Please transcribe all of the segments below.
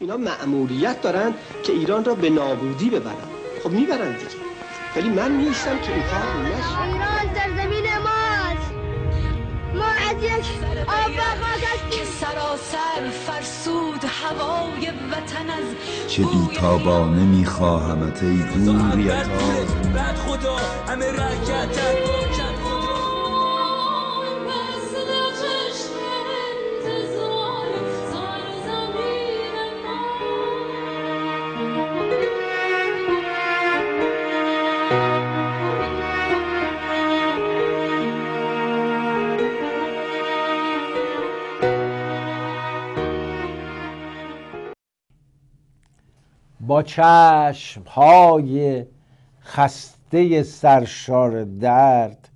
اینا معمولیت دارن که ایران را به نابودی ببرن خب میبرن دیگه ولی من نیستم که این کار نشه ایران زمین ماست ما از یک آب که سراسر فرسود هوای وطن از چه بیتابانه میخواهمت ای دوریت بد خدا همه رکتت با چشم های خسته سرشار درد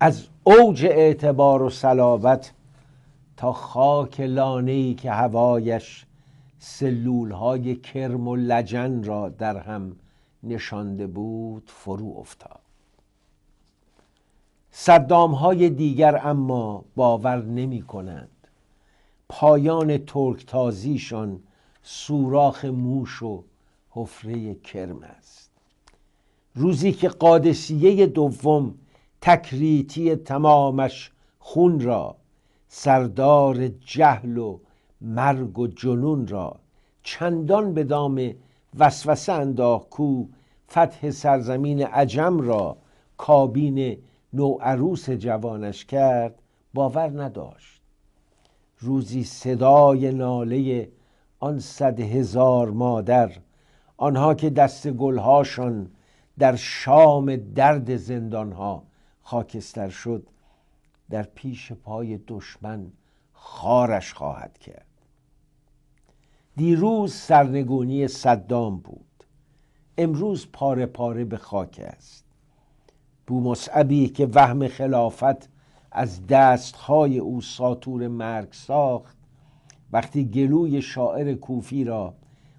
از اوج اعتبار و صلابت تا خاک لانه ای که هوایش سلول های کرم و لجن را در هم نشانده بود فرو افتاد صدام های دیگر اما باور نمی کنند پایان تازیشان سوراخ موش و حفره کرم است روزی که قادسیه دوم تکریتی تمامش خون را سردار جهل و مرگ و جنون را چندان به دام وسوسه انداخت فتح سرزمین عجم را کابین نوعروس جوانش کرد باور نداشت روزی صدای ناله آن صد هزار مادر آنها که دست گلهاشان در شام درد زندانها خاکستر شد در پیش پای دشمن خارش خواهد کرد دیروز سرنگونی صدام بود امروز پاره پاره به خاک است مصعبی که وهم خلافت از دستهای او ساتور مرگ ساخت وقتی گلوی شاعر کوفی را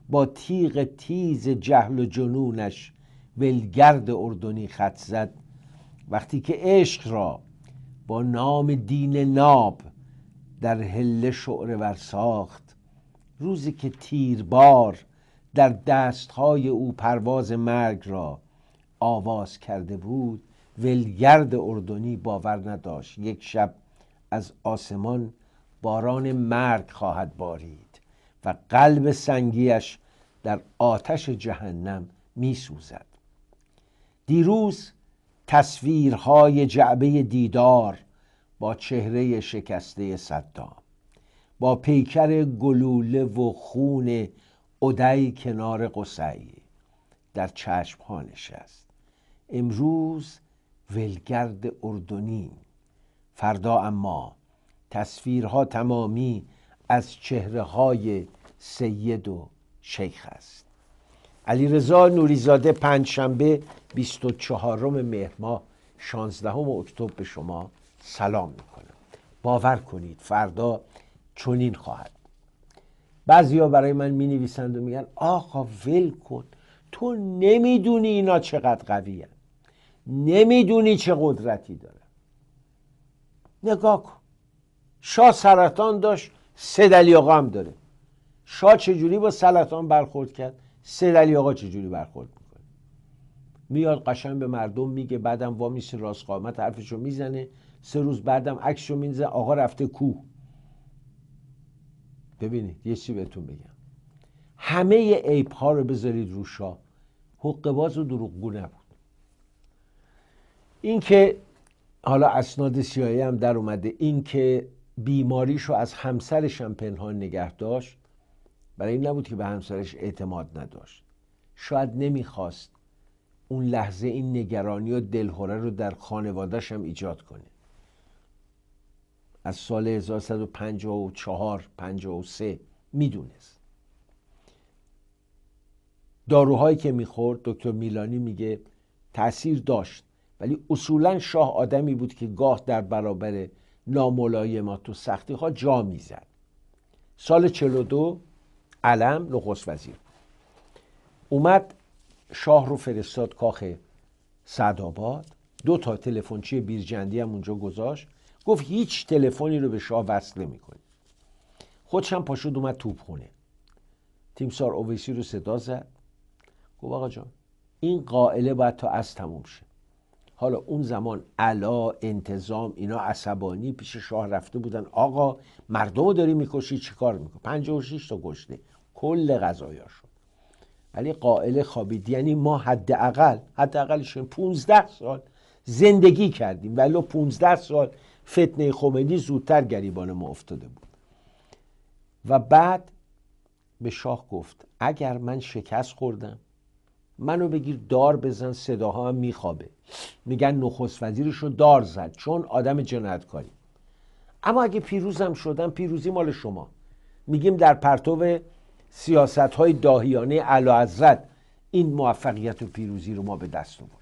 با تیغ تیز جهل و جنونش ولگرد اردنی خط زد وقتی که عشق را با نام دین ناب در هله ور ساخت روزی که تیربار در دستهای او پرواز مرگ را آواز کرده بود ولگرد اردنی باور نداشت یک شب از آسمان باران مرگ خواهد بارید و قلب سنگیش در آتش جهنم می سوزد دیروز تصویرهای جعبه دیدار با چهره شکسته صدام با پیکر گلوله و خون عدی کنار قصی در چشم ها نشست امروز ولگرد اردنی فردا اما تصویرها تمامی از چهره های سید و شیخ است علی رضا نوریزاده پنج شنبه 24 مهر ماه 16 اکتبر به شما سلام میکنم باور کنید فردا چنین خواهد بعضیا برای من می نویسند و میگن آقا ول کن تو نمیدونی اینا چقدر قویه نمیدونی چه قدرتی داره. نگاه کن شاه سرطان داشت سه آقا هم داره شاه چجوری با سرطان برخورد کرد سه دلی آقا چجوری برخورد میکنه میاد قشن به مردم میگه بعدم وا میشه راست قامت حرفشو میزنه سه روز بعدم عکسشو میزنه آقا رفته کوه ببینید یه چی بهتون بگم همه ایپ ها رو بذارید رو شاه حق باز و دروغگو نبود اینکه حالا اسناد سیاهی هم در اومده اینکه بیماریش رو از همسرش هم پنهان نگه داشت برای این نبود که به همسرش اعتماد نداشت شاید نمیخواست اون لحظه این نگرانی و دلهوره رو در خانوادهش هم ایجاد کنه از سال 1154 53 میدونست داروهایی که میخورد دکتر میلانی میگه تاثیر داشت ولی اصولا شاه آدمی بود که گاه در برابر ناملایمات و سختی ها جا میزد سال 42 علم نخست وزیر اومد شاه رو فرستاد کاخ صداباد دو تا تلفنچی بیرجندی هم اونجا گذاشت گفت هیچ تلفنی رو به شاه وصل نمیکنی خودش هم پاشود اومد تیم تیمسار اویسی رو صدا زد گفت آقا جان این قائله باید تا از تموم شه حالا اون زمان علا انتظام اینا عصبانی پیش شاه رفته بودن آقا مردم رو داری میکشی چیکار میکنی 56 تا گشته کل شد ولی قائل خوابید یعنی ما حداقل حداقلش 15 یعنی سال زندگی کردیم ولی 15 سال فتنه خمینی زودتر گریبان ما افتاده بود و بعد به شاه گفت اگر من شکست خوردم منو بگیر دار بزن صداها هم میخوابه میگن نخست وزیرش رو دار زد چون آدم جنایتکاری اما اگه پیروزم شدم پیروزی مال شما میگیم در پرتو سیاست های داهیانه علا حضرت این موفقیت و پیروزی رو ما به دست آوردیم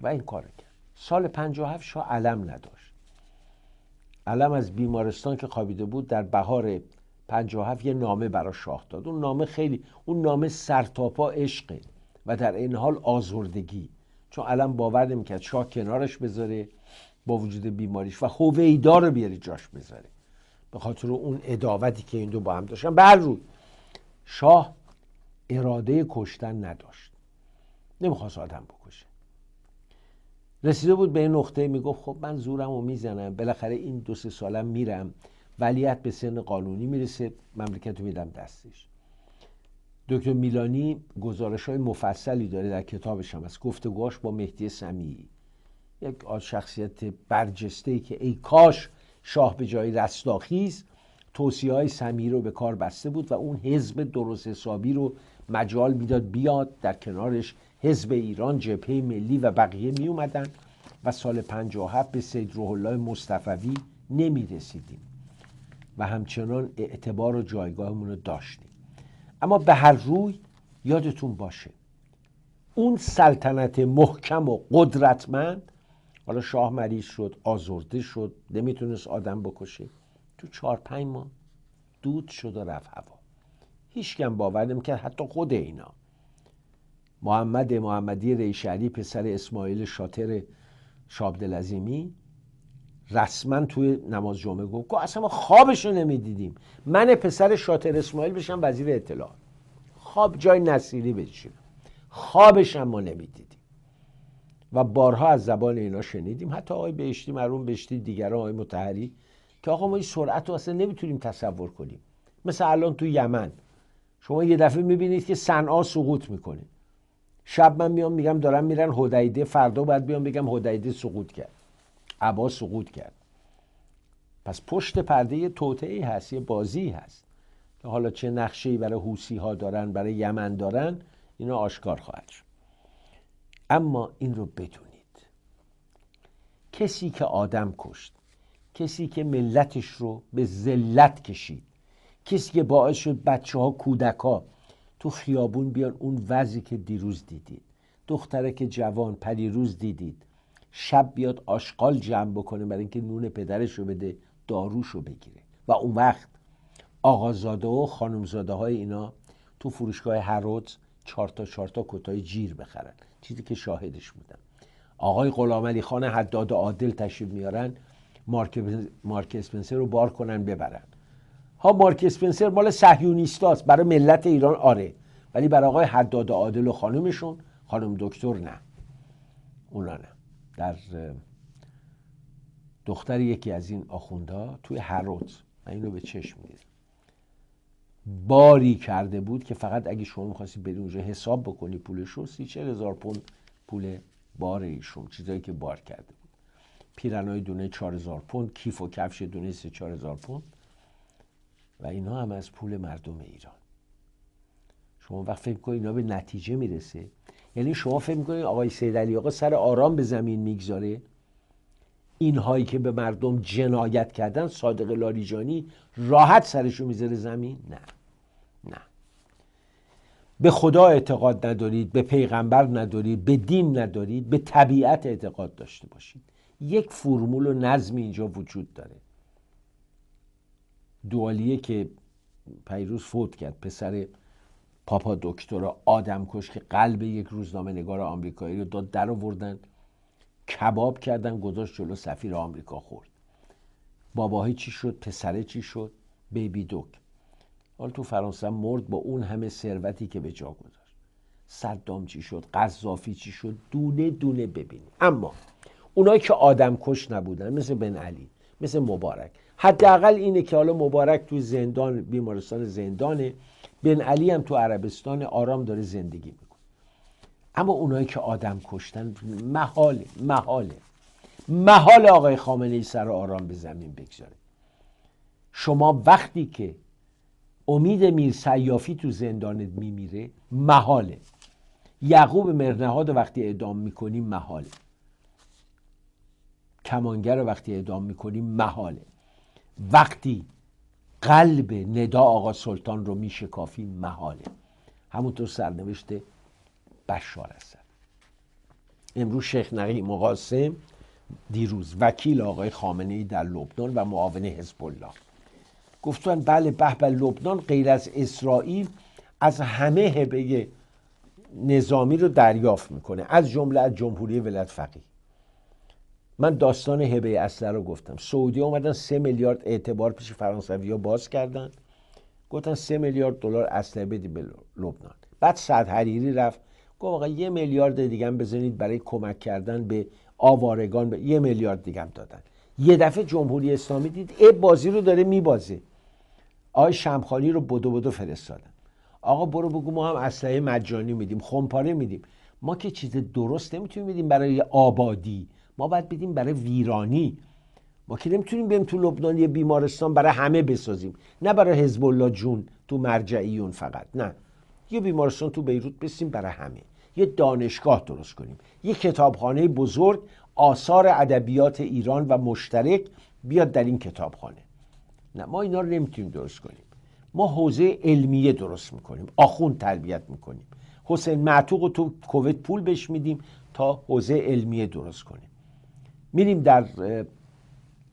و این کار کرد سال 57 شا علم نداشت علم از بیمارستان که خوابیده بود در بهار 57 یه نامه برای شاه داد اون نامه خیلی اون نامه سرتاپا عشقه و در این حال آزردگی چون الان باور نمیکرد شاه کنارش بذاره با وجود بیماریش و هویدا رو بیاره جاش بذاره به خاطر اون اداوتی که این دو با هم داشتن بر روی شاه اراده کشتن نداشت نمیخواست آدم بکشه رسیده بود به این نقطه میگفت خب من زورم رو میزنم بالاخره این دو سه سالم میرم ولیت به سن قانونی میرسه مملکت رو میدم دستش دکتر میلانی گزارش های مفصلی داره در کتابش هم از گفتگوهاش با مهدی سمیعی یک شخصیت برجسته که ای کاش شاه به جای رستاخیز توصیه های رو به کار بسته بود و اون حزب درست حسابی رو مجال میداد بیاد در کنارش حزب ایران جبهه ملی و بقیه می اومدن و سال 57 به سید روح الله مصطفی نمی و همچنان اعتبار و جایگاهمون رو داشتیم اما به هر روی یادتون باشه اون سلطنت محکم و قدرتمند حالا شاه مریض شد آزرده شد نمیتونست آدم بکشه تو چهار پنج ماه دود شد و رفت هوا هیچکم باور که حتی خود اینا محمد محمدی ریشعلی پسر اسماعیل شاطر شابدلزیمی رسما توی نماز جمعه گفت گفت اصلا ما خوابش رو نمیدیدیم من پسر شاطر اسماعیل بشم وزیر اطلاعات خواب جای نصیری بشیم خوابش هم ما نمیدیدیم و بارها از زبان اینا شنیدیم حتی آقای بهشتی مرون بهشتی دیگران آقای متحری که آقا ما این سرعت رو اصلا نمیتونیم تصور کنیم مثل الان تو یمن شما یه دفعه میبینید که صنعا سقوط میکنه شب من میام میگم دارم میرن هدیده فردا باید بیام بگم هدیده سقوط کرد عبا سقوط کرد پس پشت پرده توتعی هست یه بازی هست که حالا چه نقشه‌ای برای حوسی ها دارن برای یمن دارن اینا آشکار خواهد شد اما این رو بدونید کسی که آدم کشت کسی که ملتش رو به ذلت کشید کسی که باعث شد بچه ها کودک ها تو خیابون بیان اون وضعی که دیروز دیدید دختره که جوان پریروز دیدید شب بیاد آشغال جمع بکنه برای اینکه نون پدرش رو بده داروش رو بگیره و اون وقت آقازاده و خانمزاده های اینا تو فروشگاه هرود چهار تا چهار کتای جیر بخرن چیزی که شاهدش بودم آقای علی خان حداد عادل تشریف میارن مارک, مارک اسپنسر رو بار کنن ببرن ها مارک اسپنسر مال صهیونیستاست برای ملت ایران آره ولی برای آقای حداد عادل و خانمشون خانم دکتر نه اونا نه در دختر یکی از این آخوندها توی هرات من اینو به چشم دیدم باری کرده بود که فقط اگه شما میخواستی بری اونجا حساب بکنی پولش رو سی پوند پول بار ایشون چیزایی که بار کرده بود پیرنای دونه چهار هزار پوند کیف و کفش دونه سه چهار هزار پوند و اینها هم از پول مردم ایران شما وقت فکر کنید اینا به نتیجه میرسه یعنی شما فکر میکنید آقای سید علی آقا سر آرام به زمین میگذاره اینهایی که به مردم جنایت کردن صادق لاریجانی راحت سرشو میذاره زمین نه نه به خدا اعتقاد ندارید به پیغمبر ندارید به دین ندارید به طبیعت اعتقاد داشته باشید یک فرمول و نظمی اینجا وجود داره دوالیه که پیروز فوت کرد پسر پاپا دکترا آدمکش که قلب یک روزنامه نگار آمریکایی رو داد در آوردن کباب کردن گذاشت جلو سفیر آمریکا خورد باباهی چی شد پسره چی شد بیبی دوک حالا تو فرانسه مرد با اون همه ثروتی که به جا گذاشت صدام چی شد قذافی چی شد دونه دونه ببینیم اما اونایی که آدم کش نبودن مثل بن علی مثل مبارک حداقل اینه که حالا مبارک تو زندان بیمارستان زندانه بن علی هم تو عربستان آرام داره زندگی میکنه اما اونایی که آدم کشتن محاله محاله محال آقای خامنه ای سر آرام به زمین بگذاره شما وقتی که امید میر سیافی تو زندانت میمیره محاله یعقوب مرنهاد وقتی اعدام میکنی محاله کمانگر وقتی اعدام میکنی محاله وقتی قلب ندا آقا سلطان رو میشه کافی محاله همونطور سرنوشت بشار اسد امروز شیخ نقی مقاسم دیروز وکیل آقای خامنه ای در لبنان و معاون حزب الله گفتن بله به لبنان غیر از اسرائیل از همه هبه نظامی رو دریافت میکنه از جمله از جمهوری ولایت فقیه من داستان هبه اصله رو گفتم سعودی اومدن سه میلیارد اعتبار پیش فرانسوی ها باز کردن گفتن سه میلیارد دلار اصله بدی به لبنان بعد سعد حریری رفت گفت آقا یه میلیارد دیگه بزنید برای کمک کردن به آوارگان به یه میلیارد دیگه هم دادن یه دفعه جمهوری اسلامی دید ای بازی رو داره میبازه آقای شمخالی رو بدو بدو فرستادن آقا برو بگو ما هم اسلحه مجانی میدیم خمپاره میدیم ما که چیز درست نمیتونیم بدیم برای آبادی ما باید بدیم برای ویرانی ما که نمیتونیم بیم تو لبنان یه بیمارستان برای همه بسازیم نه برای حزب الله جون تو مرجعیون فقط نه یه بیمارستان تو بیروت بسیم برای همه یه دانشگاه درست کنیم یه کتابخانه بزرگ آثار ادبیات ایران و مشترک بیاد در این کتابخانه نه ما اینا رو نمیتونیم درست کنیم ما حوزه علمیه درست میکنیم آخوند تربیت میکنیم حسین معتوق و تو کووید پول بهش میدیم تا حوزه علمیه درست کنیم میریم در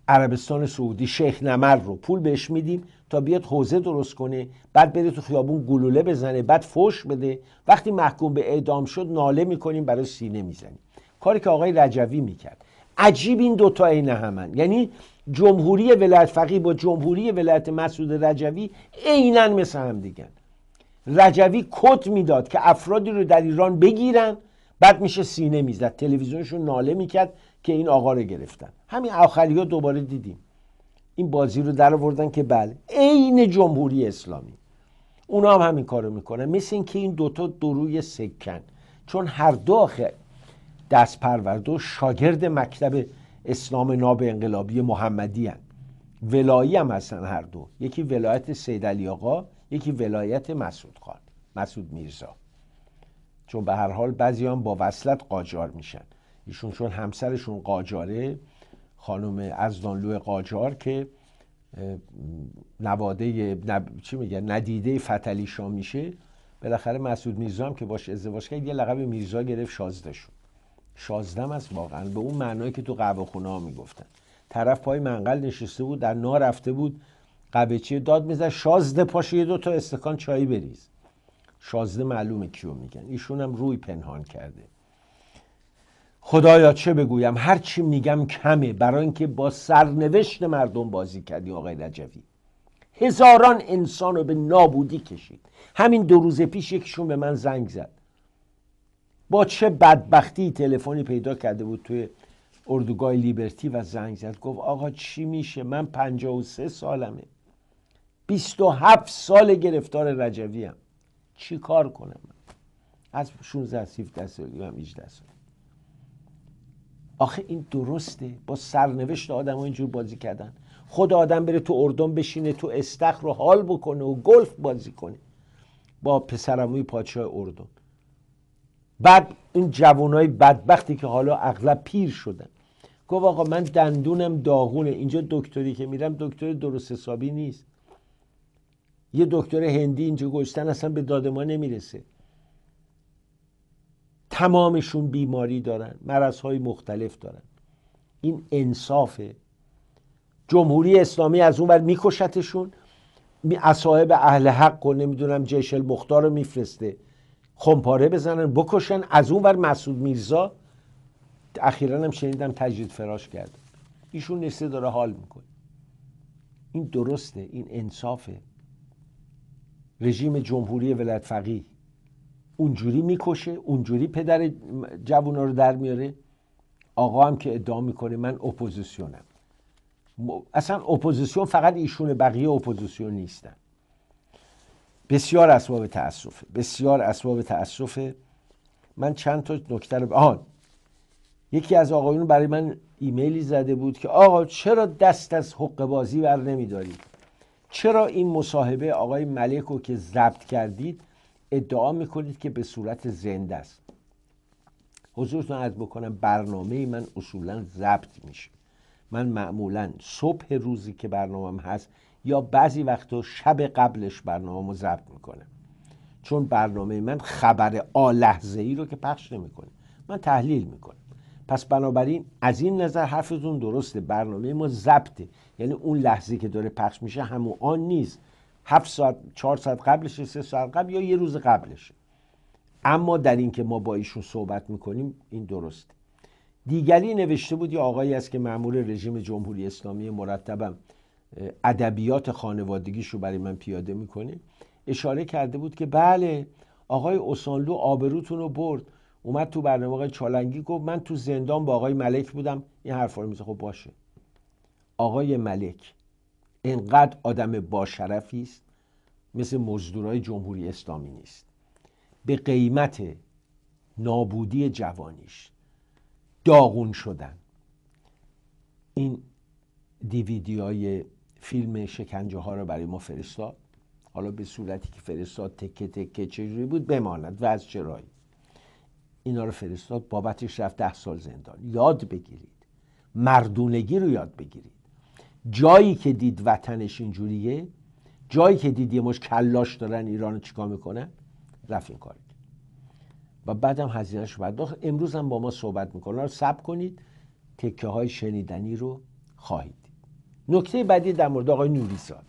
عربستان سعودی شیخ نمر رو پول بهش میدیم تا بیاد حوزه درست کنه بعد بره تو خیابون گلوله بزنه بعد فوش بده وقتی محکوم به اعدام شد ناله میکنیم برای سینه میزنیم کاری که آقای رجوی میکرد عجیب این دوتا عین همن یعنی جمهوری ولایت فقیه با جمهوری ولایت مسعود رجوی عینا مثل هم دیگن رجوی کت میداد که افرادی رو در ایران بگیرن بعد میشه سینه میزد تلویزیونشون ناله میکرد که این آقا رو گرفتن همین آخری ها دوباره دیدیم این بازی رو در آوردن که بله عین جمهوری اسلامی اونا هم همین کارو میکنن مثل که این دوتا دروی سکن چون هر دو آخه دست پرورد و شاگرد مکتب اسلام ناب انقلابی محمدی هن. ولایی هم هستن هر دو یکی ولایت سید علی آقا یکی ولایت مسعود خان مسعود میرزا چون به هر حال بعضی هم با وصلت قاجار میشن ایشون چون همسرشون قاجاره خانم ازدانلو قاجار که نواده نب... چی میگه ندیده فتلی شام میشه بالاخره مسعود میرزا هم که باش ازدواج کرد یه لقب میرزا گرفت شازده شد شازدم است واقعا به اون معنایی که تو قبه خونه ها میگفتن طرف پای منقل نشسته بود در نارفته رفته بود قبچه داد میزد شازده پاش یه دو تا استکان چای بریز شازده معلومه کیو میگن ایشون هم روی پنهان کرده خدایا چه بگویم هر چی میگم کمه برای اینکه با سرنوشت مردم بازی کردی آقای رجوی هزاران انسان رو به نابودی کشید همین دو روز پیش یکیشون به من زنگ زد با چه بدبختی تلفنی پیدا کرده بود توی اردوگاه لیبرتی و زنگ زد گفت آقا چی میشه من 53 سالمه 27 سال گرفتار رجوی هم چی کار کنم من از 16 17 سال هم 18 آخه این درسته با سرنوشت آدم ها اینجور بازی کردن خود آدم بره تو اردن بشینه تو استخ رو حال بکنه و گلف بازی کنه با پسرموی پادشاه اردن بعد این جوانای بدبختی که حالا اغلب پیر شدن گفت آقا من دندونم داغونه اینجا دکتری که میرم دکتر درست حسابی نیست یه دکتر هندی اینجا گشتن اصلا به داد ما نمیرسه تمامشون بیماری دارن مرض های مختلف دارن این انصافه جمهوری اسلامی از اون بر میکشتشون اصاحب اهل حق و نمیدونم جیش المختار رو میفرسته خمپاره بزنن بکشن از اون بر مسعود میرزا اخیرا هم شنیدم تجدید فراش کرد ایشون نشسته داره حال میکنه این درسته این انصافه رژیم جمهوری ولایت فقیه اونجوری میکشه اونجوری پدر جوونا رو در میاره آقا هم که ادعا میکنه من اپوزیسیونم اصلا اپوزیسیون فقط ایشون بقیه اپوزیسیون نیستن بسیار اسباب تاسفه بسیار اسباب تاسفه من چند تا نکته رو یکی از آقایون برای من ایمیلی زده بود که آقا چرا دست از حق بازی بر نمیدارید چرا این مصاحبه آقای ملک رو که ضبط کردید ادعا میکنید که به صورت زنده است حضورتون از بکنم برنامه من اصولا ضبط میشه من معمولا صبح روزی که برنامهم هست یا بعضی وقتا شب قبلش برنامه رو ضبط میکنم چون برنامه من خبر آلحظه ای رو که پخش نمیکنه من تحلیل میکنم پس بنابراین از این نظر حرفتون درسته برنامه ما ضبطه یعنی اون لحظه که داره پخش میشه همون آن نیست هفت ساعت چهار ساعت قبلشه سه ساعت قبل یا یه روز قبلشه اما در اینکه ما با ایشون صحبت میکنیم این درسته دیگری نوشته بود یا آقایی است که معمول رژیم جمهوری اسلامی مرتبم ادبیات خانوادگیش رو برای من پیاده میکنه اشاره کرده بود که بله آقای اسانلو آبروتون رو برد اومد تو برنامه آقای چالنگی گفت من تو زندان با آقای ملک بودم این حرفا رو میزه خب باشه آقای ملک اینقدر آدم باشرفی است مثل مزدورای جمهوری اسلامی نیست به قیمت نابودی جوانیش داغون شدن این دیویدی های فیلم شکنجه ها رو برای ما فرستاد حالا به صورتی که فرستاد تکه تکه چجوری بود بماند و از چرایی اینا رو فرستاد بابتش رفت ده سال زندان یاد بگیرید مردونگی رو یاد بگیرید جایی که دید وطنش اینجوریه جایی که دید یه مش کلاش دارن ایرانو چیکار میکنن رفت این و بعدم هزینهش بعد امروز هم با ما صحبت میکنه رو سب کنید تکه های شنیدنی رو خواهید نکته بعدی در مورد آقای نوریزاد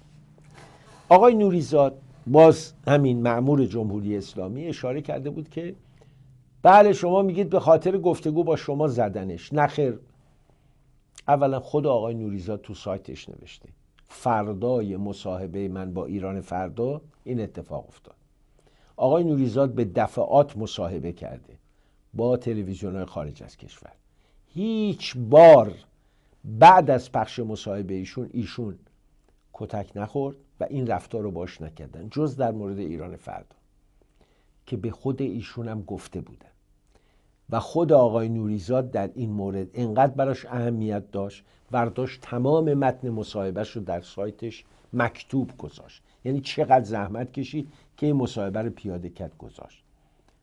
آقای نوریزاد باز همین معمور جمهوری اسلامی اشاره کرده بود که بله شما میگید به خاطر گفتگو با شما زدنش نخیر اولا خود آقای نوریزاد تو سایتش نوشته فردای مصاحبه من با ایران فردا این اتفاق افتاد آقای نوریزاد به دفعات مصاحبه کرده با تلویزیون خارج از کشور هیچ بار بعد از پخش مصاحبه ایشون ایشون کتک نخورد و این رفتار رو باش نکردن جز در مورد ایران فردا که به خود ایشون هم گفته بودن و خود آقای نوریزاد در این مورد انقدر براش اهمیت داشت برداشت تمام متن مصاحبهش رو در سایتش مکتوب گذاشت یعنی چقدر زحمت کشید که این مصاحبه رو پیاده کرد گذاشت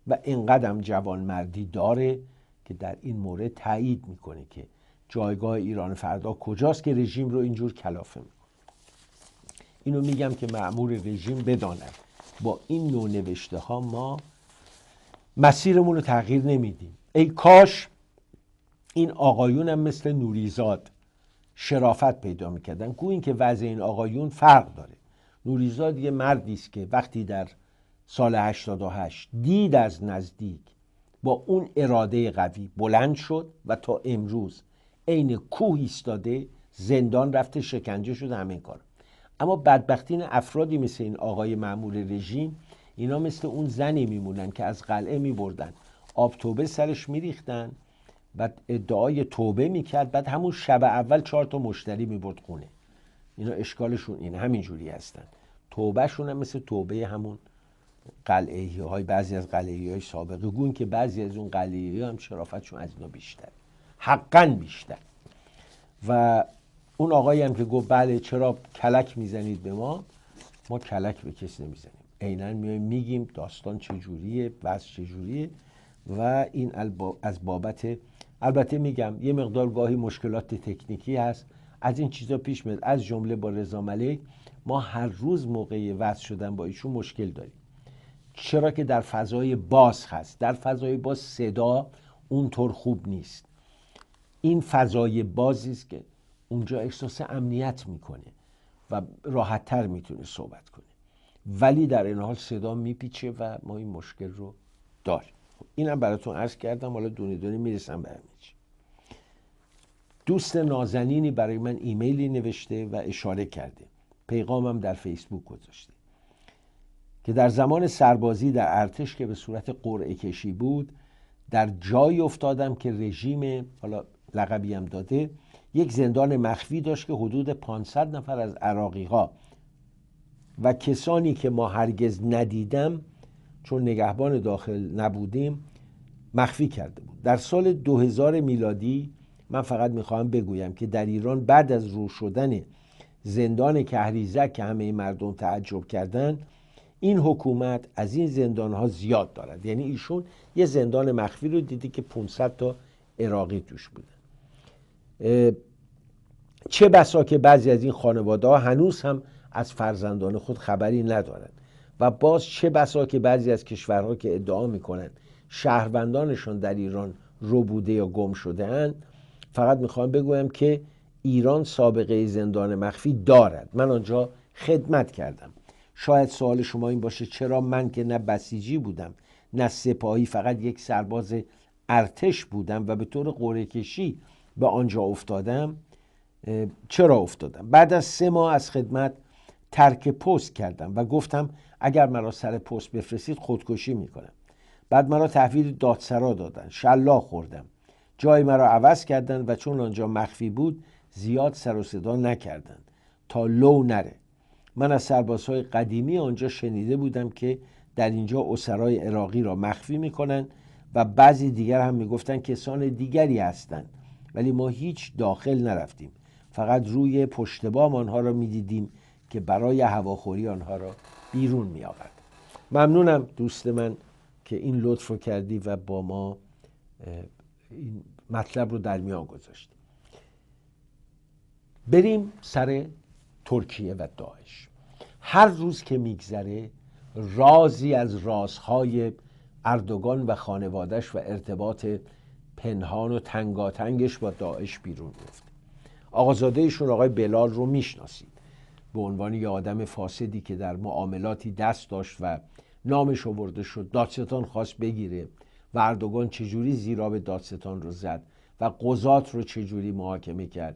و انقدر هم جوانمردی داره که در این مورد تایید میکنه که جایگاه ایران فردا کجاست که رژیم رو اینجور کلافه میکنه اینو میگم که معمور رژیم بدانه با این نوع نوشته ها ما مسیرمون رو تغییر نمیدیم ای کاش این آقایونم مثل نوریزاد شرافت پیدا میکردن گویا که وضع این آقایون فرق داره نوریزاد یه مردی است که وقتی در سال 88 دید از نزدیک با اون اراده قوی بلند شد و تا امروز عین کوه ایستاده زندان رفته شکنجه شده همین کار اما بدبختین افرادی مثل این آقای معمول رژیم اینا مثل اون زنی میمونن که از قلعه میبردن آب توبه سرش میریختن بعد ادعای توبه میکرد بعد همون شب اول چهار تا مشتری میبرد خونه اینا اشکالشون اینه همینجوری هستن توبهشون هم مثل توبه همون قلعه های بعضی از قلعه های سابقه گون که بعضی از اون قلعه هم شرافتشون از اینا بیشتر حقا بیشتر و اون آقایی هم که گفت بله چرا کلک میزنید به ما ما کلک به کس نمیزنیم عینا میایم میگیم داستان چجوریه وضع چجوریه و این از بابت البته میگم یه مقدار گاهی مشکلات تکنیکی هست از این چیزا پیش میاد از جمله با رضا ملک ما هر روز موقعی وضع شدن با ایشون مشکل داریم چرا که در فضای باز هست در فضای باز صدا اونطور خوب نیست این فضای بازی است که اونجا احساس امنیت میکنه و راحتتر میتونه صحبت کنه ولی در این حال صدا میپیچه و ما این مشکل رو داریم خب، اینم براتون عرض کردم حالا دونی دونی میرسم به دوست نازنینی برای من ایمیلی نوشته و اشاره کرده پیغامم در فیسبوک گذاشته که در زمان سربازی در ارتش که به صورت قرعه کشی بود در جایی افتادم که رژیم حالا لقبی هم داده یک زندان مخفی داشت که حدود 500 نفر از عراقی ها و کسانی که ما هرگز ندیدم چون نگهبان داخل نبودیم مخفی کرده بود در سال 2000 میلادی من فقط میخواهم بگویم که در ایران بعد از رو شدن زندان کهریزک که همه مردم تعجب کردند این حکومت از این زندان ها زیاد دارد یعنی ایشون یه زندان مخفی رو دیدی که 500 تا عراقی توش بودن چه بسا که بعضی از این خانواده ها هنوز هم از فرزندان خود خبری ندارند و باز چه بسا که بعضی از کشورها که ادعا میکنند شهروندانشان در ایران ربوده یا گم شدهاند فقط میخوام بگویم که ایران سابقه زندان مخفی دارد من آنجا خدمت کردم شاید سوال شما این باشه چرا من که نه بسیجی بودم نه سپاهی فقط یک سرباز ارتش بودم و به طور قره کشی به آنجا افتادم چرا افتادم بعد از سه ماه از خدمت ترک پست کردم و گفتم اگر مرا سر پست بفرستید خودکشی میکنم بعد مرا تحویل دادسرا دادن شلا خوردم جای مرا عوض کردند و چون آنجا مخفی بود زیاد سر و صدا نکردند تا لو نره من از سربازهای قدیمی آنجا شنیده بودم که در اینجا اسرای عراقی را مخفی میکنند و بعضی دیگر هم میگفتند کسان دیگری هستند ولی ما هیچ داخل نرفتیم فقط روی پشت بام آنها را میدیدیم که برای هواخوری آنها را بیرون می آورد ممنونم دوست من که این لطف رو کردی و با ما این مطلب رو در میان گذاشتی بریم سر ترکیه و داعش هر روز که میگذره رازی از رازهای اردوگان و خانوادش و ارتباط پنهان و تنگاتنگش با داعش بیرون میفته آقازاده ایشون آقای بلال رو میشناسید به عنوان یه آدم فاسدی که در معاملاتی دست داشت و نامش آورده شد دادستان خواست بگیره و اردوگان چجوری زیراب دادستان رو زد و قضات رو چجوری محاکمه کرد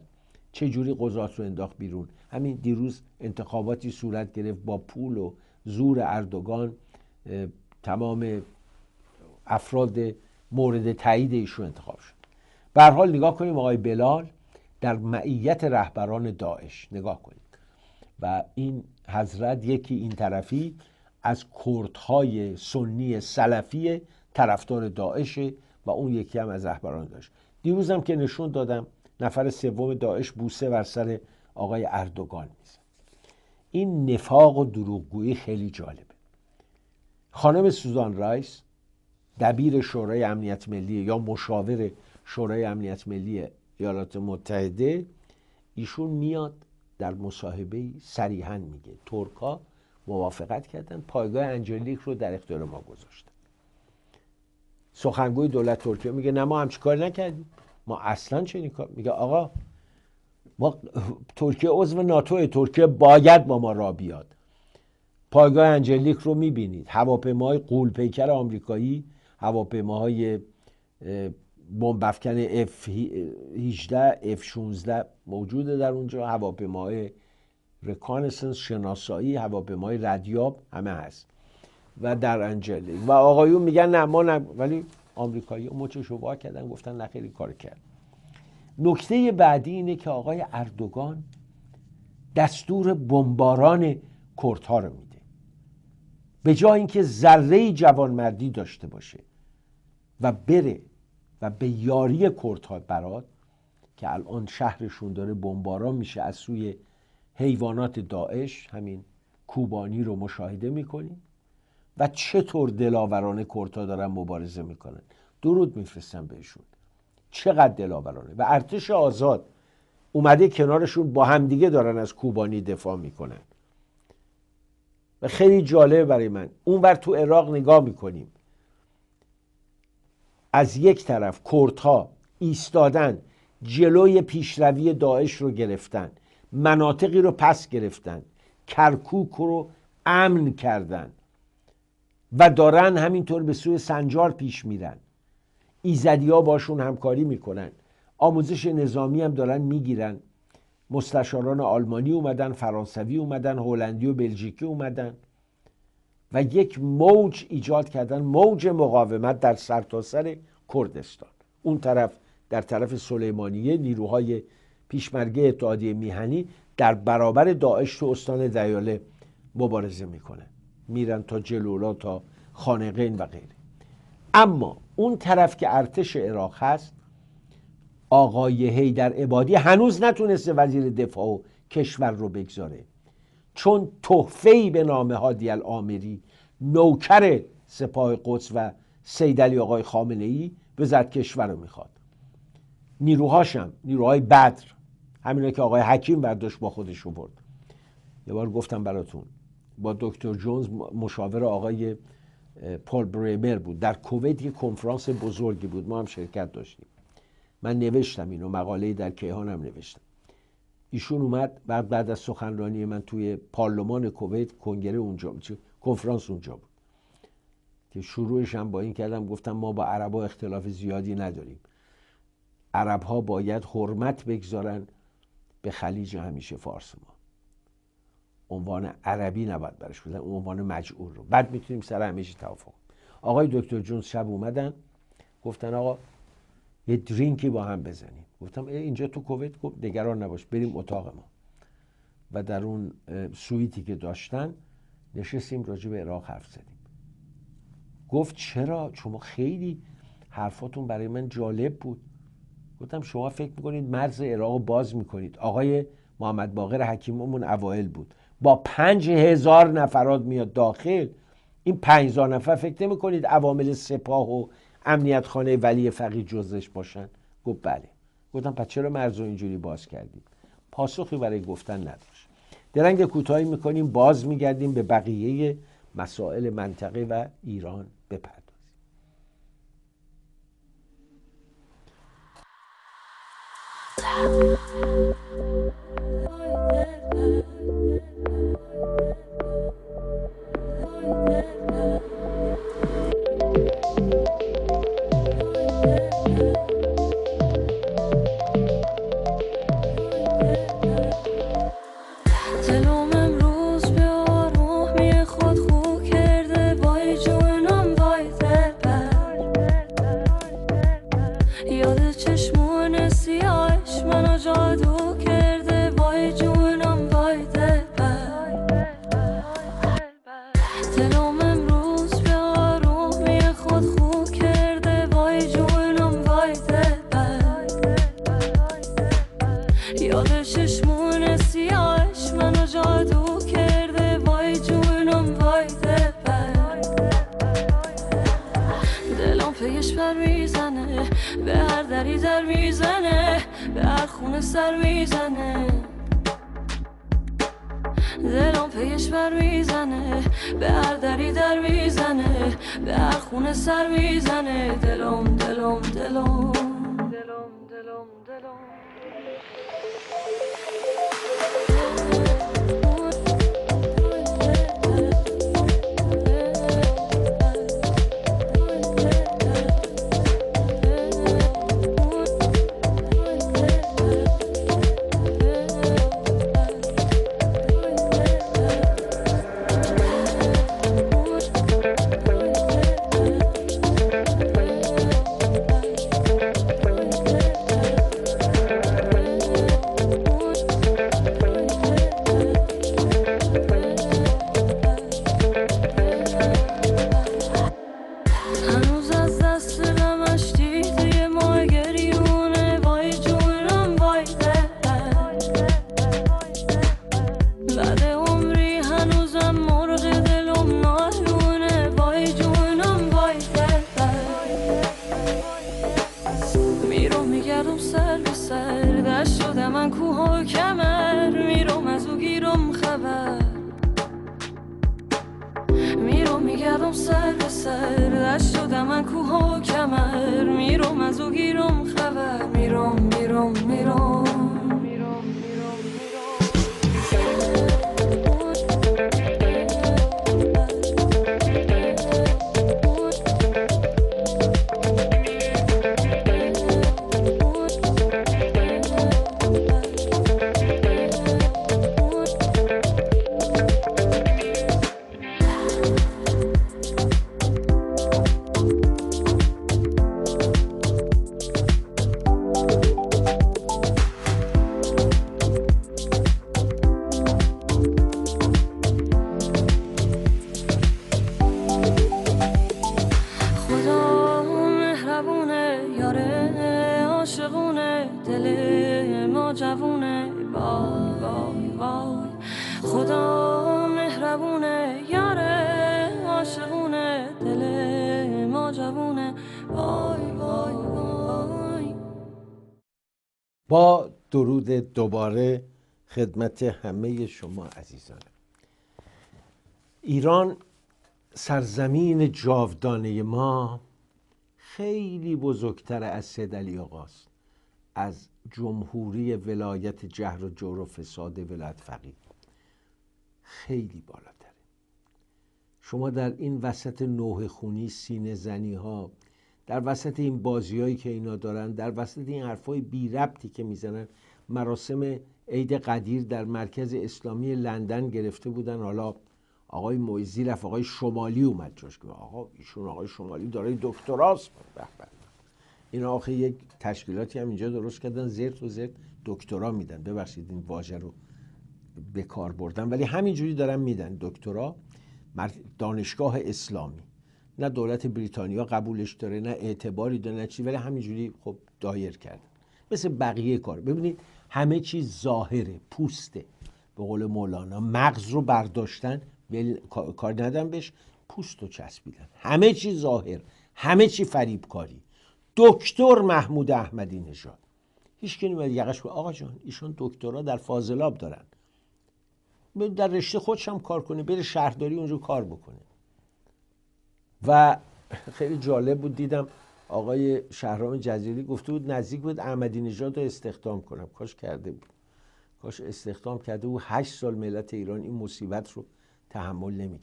چجوری قضات رو انداخت بیرون همین دیروز انتخاباتی صورت گرفت با پول و زور اردوگان تمام افراد مورد تایید ایشون انتخاب شد به حال نگاه کنیم آقای بلال در معیت رهبران داعش نگاه کنیم و این حضرت یکی این طرفی از کردهای سنی سلفی طرفدار داعشه و اون یکی هم از رهبران داشت دیروزم که نشون دادم نفر سوم داعش بوسه بر سر آقای اردوگان میزن این نفاق و دروغگویی خیلی جالبه خانم سوزان رایس دبیر شورای امنیت ملی یا مشاور شورای امنیت ملی ایالات متحده ایشون میاد در مصاحبه صریحا میگه ترکا موافقت کردن پایگاه انجلیک رو در اختیار ما گذاشتن سخنگوی دولت ترکیه میگه نه ما همچی کار نکردیم ما اصلا چنین کار میگه آقا ما ترکیه عضو ناتو ترکیه باید با ما را بیاد پایگاه انجلیک رو میبینید هواپیماهای قولپیکر آمریکایی هواپیماهای بمب افکن F18 F16 موجوده در اونجا هواپیمای رکانسنس شناسایی هواپیمای ردیاب همه هست و در انجلی و آقایون میگن نه ما نه ولی آمریکایی مچه وا کردن گفتن نه خیلی کار کرد نکته بعدی اینه که آقای اردوگان دستور بمباران کردها رو میده به جای اینکه ذره جوانمردی داشته باشه و بره به یاری کردها برات که الان شهرشون داره بمباران میشه از سوی حیوانات داعش همین کوبانی رو مشاهده میکنیم و چطور دلاوران کردها دارن مبارزه میکنن درود میفرستم بهشون چقدر دلاورانه و ارتش آزاد اومده کنارشون با همدیگه دارن از کوبانی دفاع میکنن و خیلی جالبه برای من اونور تو اراق نگاه میکنیم از یک طرف کردها ایستادن جلوی پیشروی داعش رو گرفتن مناطقی رو پس گرفتن کرکوک رو امن کردن و دارن همینطور به سوی سنجار پیش میرن ایزدی ها باشون همکاری میکنن آموزش نظامی هم دارن میگیرن مستشاران آلمانی اومدن فرانسوی اومدن هلندی و بلژیکی اومدن و یک موج ایجاد کردن موج مقاومت در سرتاسر سر کردستان اون طرف در طرف سلیمانیه نیروهای پیشمرگه اتحادیه میهنی در برابر داعش تو استان دیاله مبارزه میکنه میرن تا جلولا تا خانقین و غیره اما اون طرف که ارتش عراق هست آقای هیدر عبادی هنوز نتونسته وزیر دفاع و کشور رو بگذاره چون تحفهی به نام هادی آمری نوکر سپاه قدس و سیدلی آقای خامنه ای زد کشور رو میخواد نیروهاشم نیروهای بدر همینه که آقای حکیم برداشت با خودش رو برد یه بار گفتم براتون با دکتر جونز مشاور آقای پول بریمر بود در کویت یه کنفرانس بزرگی بود ما هم شرکت داشتیم من نوشتم اینو مقاله در کیهانم هم نوشتم ایشون اومد بعد بعد از سخنرانی من توی پارلمان کویت کنگره اونجا بود کنفرانس اونجا بود که شروعش هم با این کردم گفتم ما با عربا اختلاف زیادی نداریم عرب ها باید حرمت بگذارن به خلیج همیشه فارس ما عنوان عربی نباید برش اون عنوان مجعور رو بعد میتونیم سر همیشه توافق آقای دکتر جونز شب اومدن گفتن آقا یه درینکی با هم بزنیم گفتم اینجا تو کویت گفت نگران نباش بریم اتاق ما و در اون سویتی که داشتن نشستیم راجع به عراق حرف زدیم گفت چرا شما خیلی حرفاتون برای من جالب بود گفتم شما فکر میکنید مرز عراق باز میکنید آقای محمد باقر حکیممون اوایل بود با پنج هزار نفرات میاد داخل این پنج هزار نفر فکر نمیکنید عوامل سپاه و امنیت خانه ولی فقی جزش باشن گفت بله گفتم پس چرا مرز رو اینجوری باز کردیم پاسخی برای گفتن نداشت درنگ کوتاهی میکنیم باز میگردیم به بقیه مسائل منطقه و ایران بپردازیم کمر میرم از او گیرم خبر میرم میگردم سر به سر دشت شدم من کمر میرم از او گیرم خبر میرم میرم میرم درود دوباره خدمت همه شما عزیزان ایران سرزمین جاودانه ما خیلی بزرگتر از سید علی آقاست از جمهوری ولایت جهر و جور و فساد ولایت فقیه خیلی بالاتره شما در این وسط نوه خونی سینه زنی ها در وسط این بازیایی که اینا دارن در وسط این حرفای بی ربطی که میزنن مراسم عید قدیر در مرکز اسلامی لندن گرفته بودن حالا آقای مویزی رفت آقای شمالی اومد جاش که آقا ایشون آقای شمالی داره دکتراست این آخه یک تشکیلاتی هم اینجا درست کردن زیر و زرت دکترا میدن ببخشید این واژه رو به کار بردن ولی همینجوری دارن میدن دکترا دانشگاه اسلامی نه دولت بریتانیا قبولش داره نه اعتباری داره نه چی ولی همینجوری خب دایر کردن مثل بقیه کار ببینید همه چیز ظاهره پوسته به قول مولانا مغز رو برداشتن بل... کار ندن بهش پوست رو چسبیدن همه چی ظاهر همه چی فریبکاری دکتر محمود احمدی نژاد هیچ کی نمیاد یقش به آقا جان ایشون دکترا در فاضلاب دارن در رشته خودش هم کار کنه بره شهرداری اونجا کار بکنه و خیلی جالب بود دیدم آقای شهرام جزیری گفته بود نزدیک بود احمدی نژاد رو استخدام کنم کاش کرده بود کاش استخدام کرده بود هشت سال ملت ایران این مصیبت رو تحمل نمی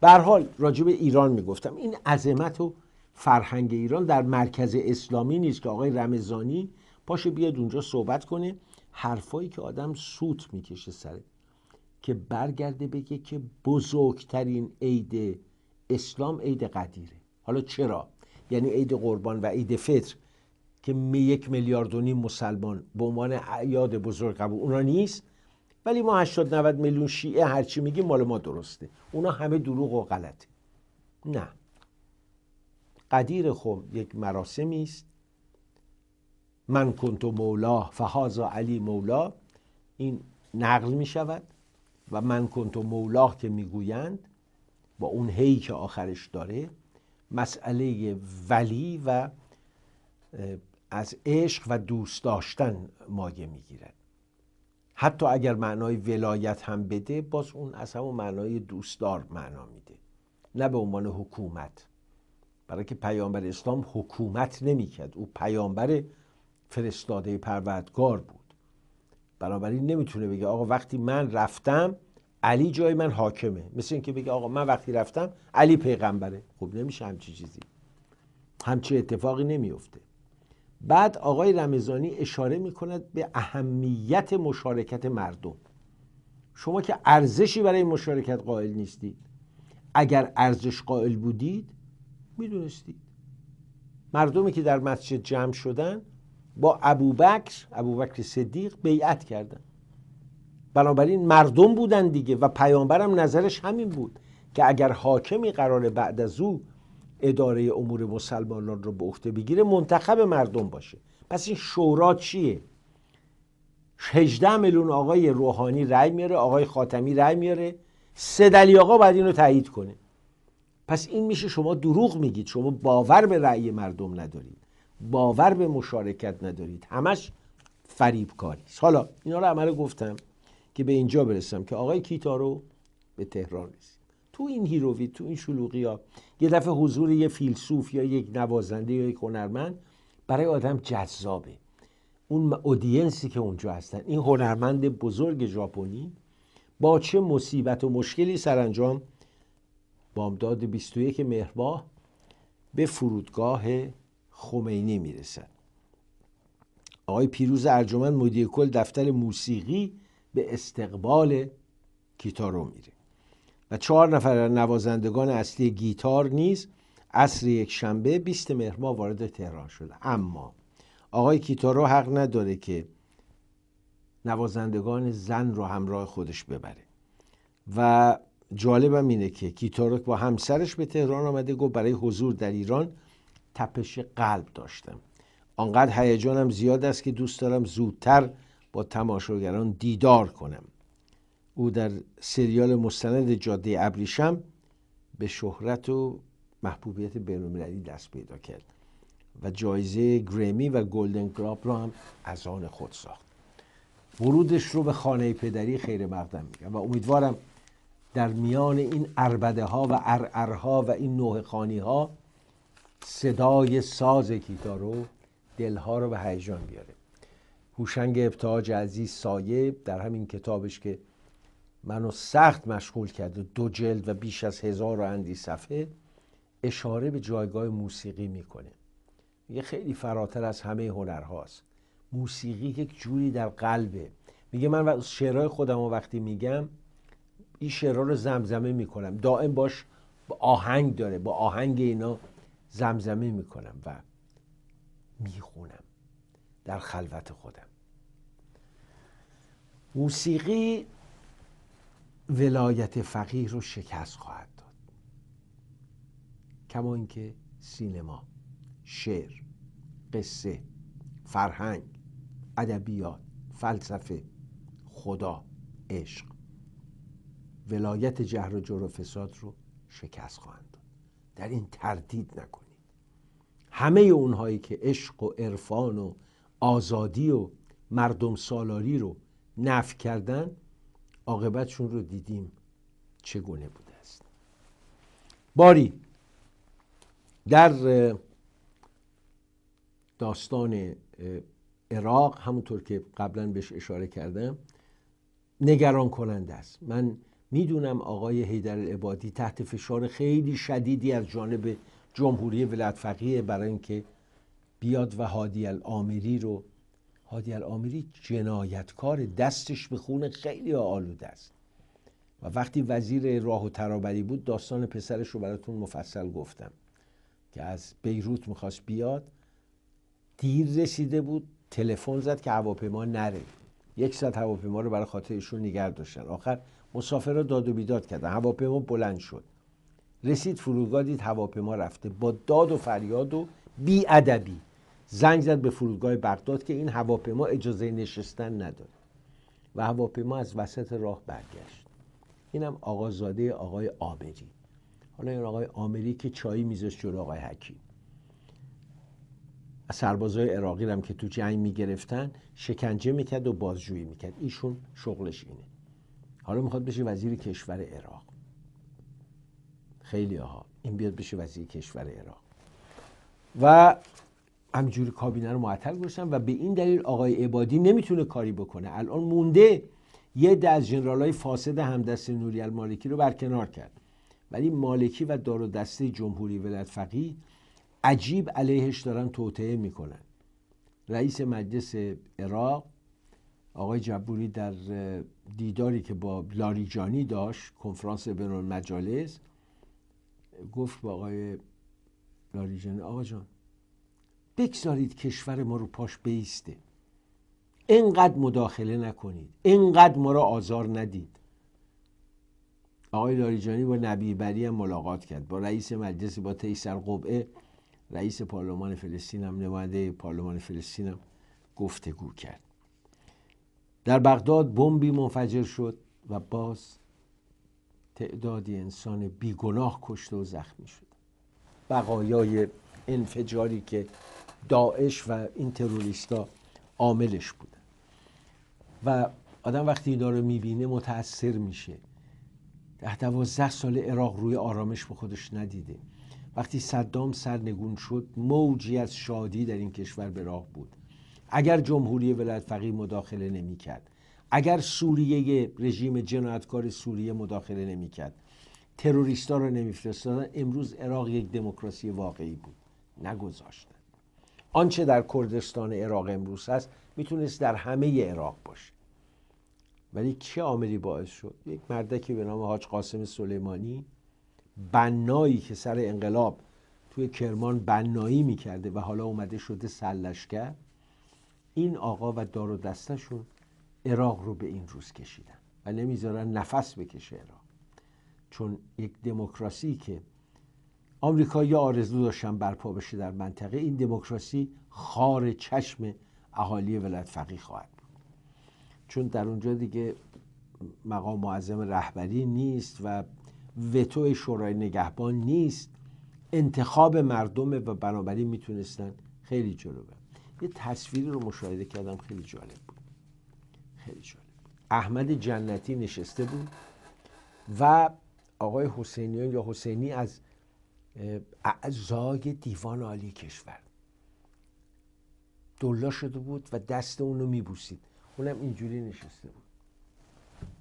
به حال راجب ایران می گفتم این عظمت و فرهنگ ایران در مرکز اسلامی نیست که آقای رمزانی پاشه بیاد اونجا صحبت کنه حرفایی که آدم سوت میکشه سره که برگرده بگه که بزرگترین عید اسلام عید قدیره حالا چرا یعنی عید قربان و عید فطر که یک میلیارد و نیم مسلمان به عنوان اعیاد بزرگ قبول اونا نیست ولی ما 80 90 میلیون شیعه هرچی میگیم مال ما درسته اونا همه دروغ و غلطه نه قدیر خم خب یک مراسمی است من کنت مولا فهازا علی مولا این نقل می شود و من کنت مولا که میگویند با اون هی که آخرش داره مسئله ولی و از عشق و دوست داشتن مایه میگیرد حتی اگر معنای ولایت هم بده باز اون از همون معنای دوستدار معنا میده نه به عنوان حکومت برای که پیامبر اسلام حکومت نمیکرد او پیامبر فرستاده پروردگار بود بنابراین نمیتونه بگه آقا وقتی من رفتم علی جای من حاکمه مثل اینکه بگه آقا من وقتی رفتم علی پیغمبره خب نمیشه همچی چیزی همچی اتفاقی نمیفته بعد آقای رمزانی اشاره میکند به اهمیت مشارکت مردم شما که ارزشی برای مشارکت قائل نیستید اگر ارزش قائل بودید میدونستید مردمی که در مسجد جمع شدن با ابوبکر ابوبکر صدیق بیعت کردن بنابراین مردم بودن دیگه و پیامبرم نظرش همین بود که اگر حاکمی قرار بعد از او اداره امور مسلمانان رو به عهده بگیره منتخب مردم باشه پس این شورا چیه 18 میلیون آقای روحانی رأی میاره آقای خاتمی رأی میاره سه دلی آقا باید اینو تایید کنه پس این میشه شما دروغ میگید شما باور به رأی مردم ندارید باور به مشارکت ندارید همش کاری. حالا اینا رو عمل گفتم که به اینجا برسم که آقای کیتارو به تهران رسید تو این هیرووی تو این شلوغی ها یه دفعه حضور یه فیلسوف یا یک نوازنده یا یک هنرمند برای آدم جذابه اون اودینسی که اونجا هستن این هنرمند بزرگ ژاپنی با چه مصیبت و مشکلی سرانجام بامداد 21 مهرماه به فرودگاه خمینی میرسد آقای پیروز ارجمند مدیر کل دفتر موسیقی به استقبال کیتارو میره و چهار نفر نوازندگان اصلی گیتار نیز عصر یک شنبه 20 مهر وارد تهران شده اما آقای کیتارو حق نداره که نوازندگان زن رو همراه خودش ببره و جالبم اینه که کیتارو با همسرش به تهران آمده گفت برای حضور در ایران تپش قلب داشتم آنقدر هیجانم زیاد است که دوست دارم زودتر با تماشاگران دیدار کنم او در سریال مستند جاده ابریشم به شهرت و محبوبیت بینالمللی دست پیدا کرد و جایزه گرمی و گلدن گراب را هم از آن خود ساخت ورودش رو به خانه پدری خیر مقدم میگم و امیدوارم در میان این اربده ها و ارعرها و این نوه خانی ها صدای ساز کیتارو دلها رو به هیجان بیاره هوشنگ ابتهاج عزیز سایب در همین کتابش که منو سخت مشغول کرده دو جلد و بیش از هزار و اندی صفحه اشاره به جایگاه موسیقی میکنه میگه خیلی فراتر از همه هنرهاست موسیقی یک جوری در قلبه میگه من شعرهای خودم رو وقتی میگم این شعرها رو زمزمه میکنم دائم باش با آهنگ داره با آهنگ اینا زمزمه میکنم و میخونم در خلوت خودم موسیقی ولایت فقیه رو شکست خواهد داد کما اینکه سینما شعر قصه فرهنگ ادبیات فلسفه خدا عشق ولایت جهر و جور و فساد رو شکست خواهند داد در این تردید نکنید همه اونهایی که عشق و عرفان و آزادی و مردم سالاری رو نفی کردن عاقبتشون رو دیدیم چگونه بوده است باری در داستان عراق همونطور که قبلا بهش اشاره کردم نگران کننده است من میدونم آقای حیدر العبادی تحت فشار خیلی شدیدی از جانب جمهوری ولایت فقیه برای اینکه بیاد و هادی الامری رو هادی الامری جنایتکار دستش به خون خیلی آلوده است و وقتی وزیر راه و ترابری بود داستان پسرش رو براتون مفصل گفتم که از بیروت میخواست بیاد دیر رسیده بود تلفن زد که هواپیما نره یک ساعت هواپیما رو برای خاطرشون نگرد نگه داشتن آخر مسافرا داد و بیداد کردن هواپیما بلند شد رسید فرودگاه دید هواپیما رفته با داد و فریاد و بیادبی زنگ زد به فرودگاه بغداد که این هواپیما اجازه نشستن نداره و هواپیما از وسط راه برگشت اینم آقازاده آقای آمری حالا این آقای آمری که چایی میزش جلو آقای حکیم سربازای عراقی هم که تو جنگ میگرفتن شکنجه میکرد و بازجویی میکرد ایشون شغلش اینه حالا میخواد بشه وزیر کشور عراق خیلی ها این بیاد بشه وزیر کشور عراق و همینجوری کابینه رو معطل گذاشتن و به این دلیل آقای عبادی نمیتونه کاری بکنه الان مونده یه ده از جنرال های فاسد همدست نوری المالکی رو برکنار کرد ولی مالکی و دار و دسته جمهوری ولد فقی عجیب علیهش دارن توطعه میکنن رئیس مجلس عراق آقای جبوری در دیداری که با لاریجانی داشت کنفرانس بین المجالس گفت با آقای لاریجانی آقا جان بگذارید کشور ما رو پاش بیسته انقدر مداخله نکنید اینقدر ما رو آزار ندید آقای لاریجانی با نبی بری هم ملاقات کرد با رئیس مجلس با تیسر قبعه رئیس پارلمان فلسطین هم نماینده پارلمان فلسطین هم گفتگو کرد در بغداد بمبی منفجر شد و باز تعدادی انسان بیگناه کشته و زخمی شد بقایای انفجاری که داعش و این تروریستا عاملش بودن و آدم وقتی داره میبینه متاثر میشه ده دوازده سال عراق روی آرامش به خودش ندیده وقتی صدام سرنگون شد موجی از شادی در این کشور به راه بود اگر جمهوری ولایت فقیه مداخله نمیکرد اگر سوریه رژیم جنایتکار سوریه مداخله نمیکرد تروریستا رو نمیفرستادن امروز عراق یک دموکراسی واقعی بود نگذاشتن آنچه در کردستان عراق امروز هست میتونست در همه عراق باشه ولی چه عاملی باعث شد یک مردکی به نام حاج قاسم سلیمانی بنایی که سر انقلاب توی کرمان بنایی میکرده و حالا اومده شده سلشکر این آقا و دار و دستشون عراق رو به این روز کشیدن و نمیذارن نفس بکشه عراق چون یک دموکراسی که آمریکا یه آرزو داشتن برپا بشه در منطقه این دموکراسی خار چشم اهالی ولایت فقیه خواهد بود چون در اونجا دیگه مقام معظم رهبری نیست و وتو شورای نگهبان نیست انتخاب مردم و بنابراین میتونستن خیلی جلو برن یه تصویری رو مشاهده کردم خیلی جالب بود خیلی جالب احمد جنتی نشسته بود و آقای حسینیان یا حسینی از اعضای دیوان عالی کشور دلا شده بود و دست اونو میبوسید اونم اینجوری نشسته بود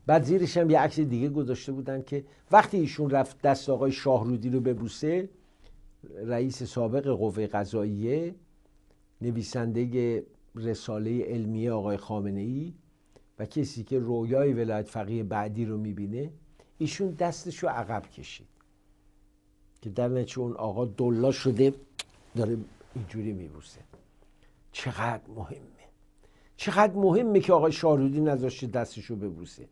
بعد زیرش هم یه عکس دیگه گذاشته بودن که وقتی ایشون رفت دست آقای شاهرودی رو ببوسه رئیس سابق قوه قضاییه نویسنده رساله علمی آقای خامنه ای و کسی که رویای ولایت فقیه بعدی رو میبینه ایشون دستش رو عقب کشید که در نتیجه اون آقا دلا شده داره اینجوری میبوسه چقدر مهمه چقدر مهمه که آقای شارودی نذاشته دستشو ببوسه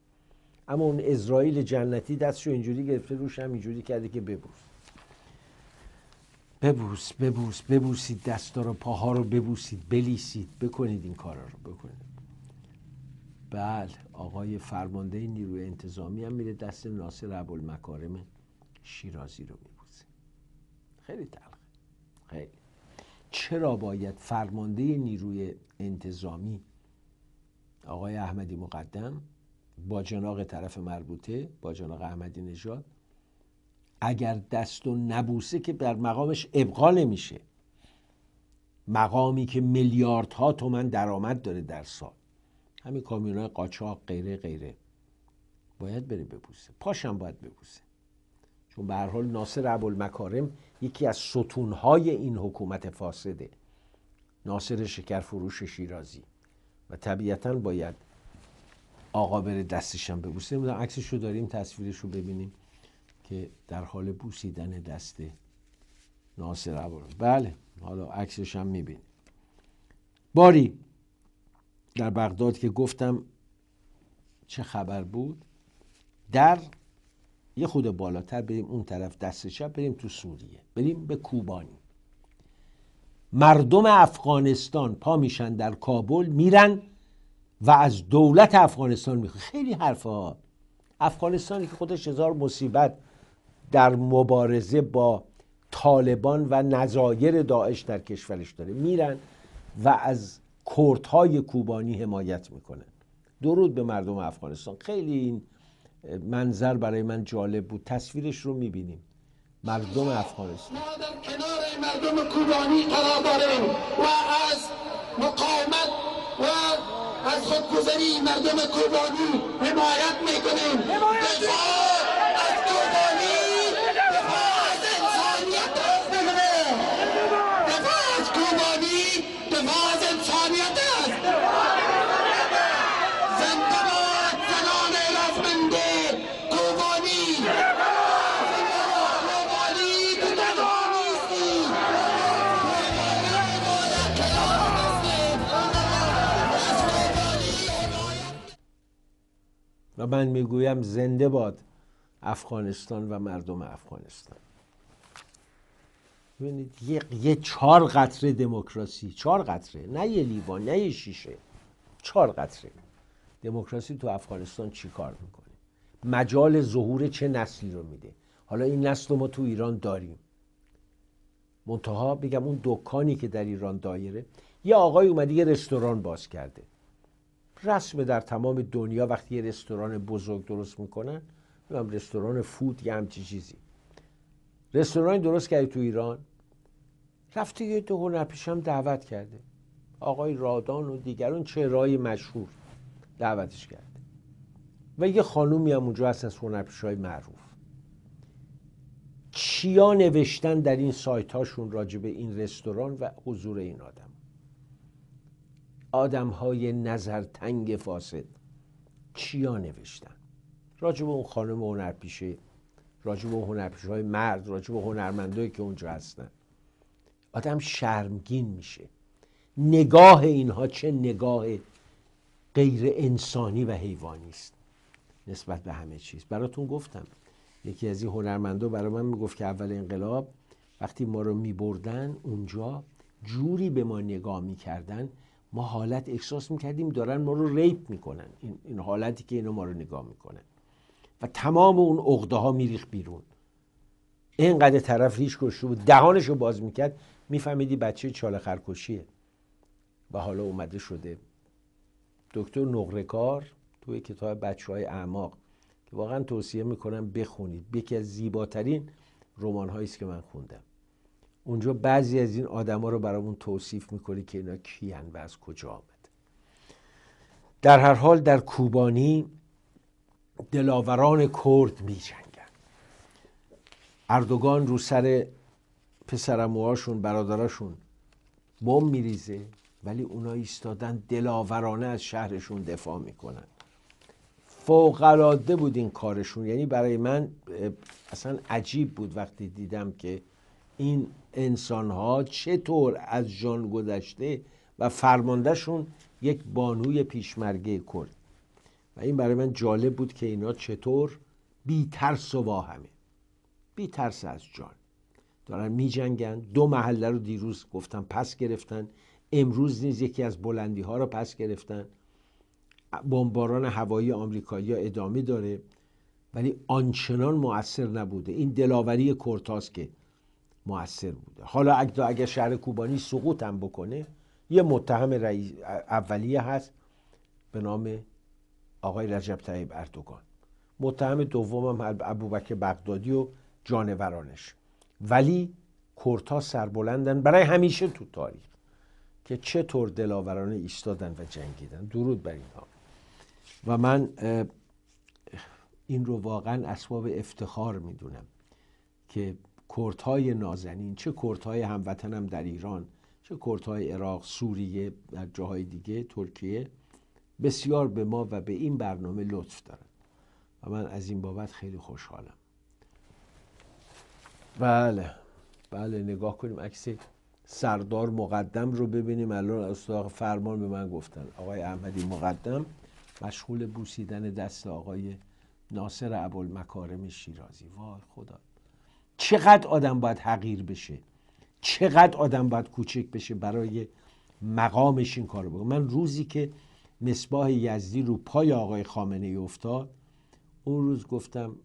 اما اون اسرائیل جنتی دستشو اینجوری گرفته روش هم اینجوری کرده که ببوس ببوس ببوس ببوسید دستا رو پاها رو ببوسید بلیسید بکنید این کارا رو بکنید بله آقای فرمانده نیروی انتظامی هم میره دست ناصر عبالمکارم شیرازی رو میده خیلی تلخه خیلی چرا باید فرمانده نیروی انتظامی آقای احمدی مقدم با جناق طرف مربوطه با جناق احمدی نژاد اگر دست و نبوسه که در مقامش ابقا نمیشه مقامی که میلیاردها تومن درآمد داره در سال همین کامیونای قاچاق غیره غیره باید بره ببوسه پاشم باید ببوسه چون به هر حال ناصر ابوالمکارم یکی از ستونهای این حکومت فاسده ناصر شکرفروش شیرازی و طبیعتا باید آقا بره دستشم ببوسه بودم عکسش رو داریم تصویرش رو ببینیم که در حال بوسیدن دست ناصر عبارم بله حالا عکسش هم میبین باری در بغداد که گفتم چه خبر بود در یه خود بالاتر بریم اون طرف دست چپ بریم تو سوریه بریم به کوبانی مردم افغانستان پا میشن در کابل میرن و از دولت افغانستان میخوان خیلی ها افغانستانی که خودش هزار مصیبت در مبارزه با طالبان و نظایر داعش در کشورش داره میرن و از کردهای کوبانی حمایت میکنن درود به مردم افغانستان خیلی این منظر برای من جالب بود تصویرش رو میبینیم مردم افغانستان ما در کنار مردم کوبانی قرار داریم و از مقاومت و از خودگذری مردم کوبانی حمایت میکنیم من میگویم زنده باد افغانستان و مردم افغانستان ببینید یه, یه چهار قطره دموکراسی چهار قطره نه یه لیوان نه یه شیشه چهار قطره دموکراسی تو افغانستان چی کار میکنه مجال ظهور چه نسلی رو میده حالا این نسل رو ما تو ایران داریم منتها بگم اون دکانی که در ایران دایره یه آقای اومده یه رستوران باز کرده رسم در تمام دنیا وقتی یه رستوران بزرگ درست میکنن میگم رستوران فود یا همچی چیزی رستوران درست کردی تو ایران رفته یه دو هم دعوت کرده آقای رادان و دیگران چهرهای مشهور دعوتش کرده و یه خانومی هم اونجا هست از های معروف چیا نوشتن در این سایت هاشون راجب این رستوران و حضور این آدم آدم های نظرتنگ فاسد چیا نوشتن راجب اون خانم هنرپیشه راجب اون هنرپیشه های مرد راجب هنرمندایی که اونجا هستن آدم شرمگین میشه نگاه اینها چه نگاه غیر انسانی و حیوانی است نسبت به همه چیز براتون گفتم یکی از این هنرمندا برای من میگفت که اول انقلاب وقتی ما رو میبردن اونجا جوری به ما نگاه میکردن ما حالت احساس میکردیم دارن ما رو ریپ میکنن این, این حالتی که اینو ما رو نگاه میکنن و تمام اون اغده ها میریخ بیرون اینقدر طرف ریش کشته بود دهانش رو باز میکرد میفهمیدی بچه چاله خرکشیه و حالا اومده شده دکتر نقرهکار توی کتاب بچه های اعماق که واقعا توصیه میکنم بخونید یکی از زیباترین رمان است که من خوندم اونجا بعضی از این آدما رو برامون توصیف میکنه که اینا کیان و از کجا آمد در هر حال در کوبانی دلاوران کرد می جنگن. اردوگان رو سر پسرموهاشون برادراشون بم میریزه ولی اونا ایستادن دلاورانه از شهرشون دفاع میکنن فوقالعاده بود این کارشون یعنی برای من اصلا عجیب بود وقتی دیدم که این انسان ها چطور از جان گذشته و فرماندهشون یک بانوی پیشمرگه کرد و این برای من جالب بود که اینا چطور بی ترس و واهمه بی ترس از جان دارن می جنگن. دو محله رو دیروز گفتم پس گرفتن امروز نیز یکی از بلندی ها رو پس گرفتن بمباران هوایی آمریکایی ها ادامه داره ولی آنچنان مؤثر نبوده این دلاوری کرتاس که موثر بوده حالا اگر شهر کوبانی سقوط هم بکنه یه متهم اولیه هست به نام آقای رجب طیب اردوگان متهم دوم هم ابوبکر بغدادی و جانورانش ولی کورتا سربلندن برای همیشه تو تاریخ که چطور دلاورانه ایستادن و جنگیدن درود بر اینها و من این رو واقعا اسباب افتخار میدونم که کردهای نازنین چه کردهای هموطنم در ایران چه کردهای عراق سوریه در جاهای دیگه ترکیه بسیار به ما و به این برنامه لطف دارن و من از این بابت خیلی خوشحالم بله بله نگاه کنیم عکس سردار مقدم رو ببینیم الان استاد فرمان به من گفتن آقای احمدی مقدم مشغول بوسیدن دست آقای ناصر ابوالمکارم شیرازی وای خدا چقدر آدم باید حقیر بشه چقدر آدم باید کوچک بشه برای مقامش این کارو بکنه من روزی که مصباح یزدی رو پای آقای خامنه ای افتاد اون روز گفتم